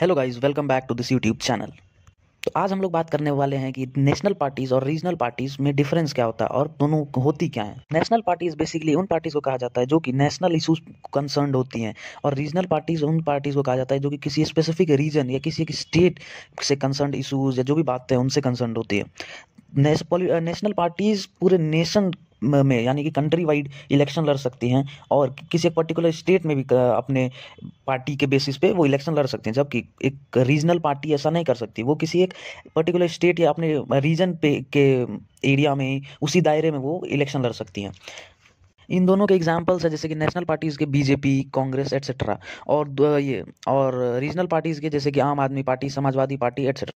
hello guys welcome back to this YouTube channel तो आज हम लोग बात करने वाले हैं कि नेशनल पार्टीज और रीजनल पार्टीज में डिफरेंस क्या होता है और दोनों होती क्या है नेशनल पार्टीज बेसिकली उन पार्टीज को कहा जाता है जो कि नेशनल इशूज कंसर्न होती हैं और रीजनल पार्टीज उन पार्टीज को कहा जाता है जो कि किसी स्पेसिफिक रीजन या किसी एक स्टेट से कंसर्न इशूज या जो भी बातें हैं उनसे कंसर्न होती है नेशनल पार्टीज पूरे नेशन में यानी कि कंट्री वाइड इलेक्शन लड़ सकती हैं और किसी एक पर्टिकुलर स्टेट में भी अपने पार्टी के बेसिस पे वो इलेक्शन लड़ सकते हैं जबकि एक रीजनल पार्टी ऐसा नहीं कर सकती वो किसी एक पर्टिकुलर स्टेट या अपने रीजन पे के एरिया में उसी दायरे में वो इलेक्शन लड़ सकती हैं इन दोनों के एग्जाम्पल्स हैं जैसे कि नेशनल पार्टीज़ के बीजेपी कांग्रेस एट्सेट्रा और ये और रीजनल पार्टीज़ के जैसे कि आम आदमी पार्टी समाजवादी पार्टी एट्सेट्रा